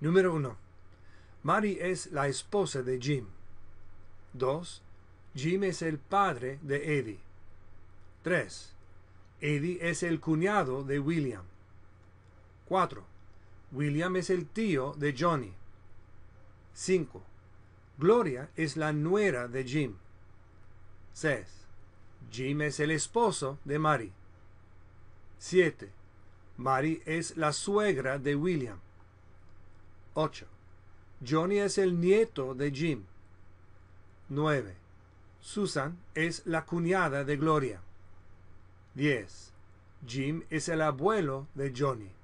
Número 1. Mary es la esposa de Jim. 2. Jim es el padre de Eddie. 3. Eddie es el cuñado de William. 4. William es el tío de Johnny. 5. Gloria es la nuera de Jim. 6. Jim es el esposo de Mary. 7. Mary es la suegra de William. 8. Johnny es el nieto de Jim. 9. Susan es la cuñada de Gloria. 10. Jim es el abuelo de Johnny.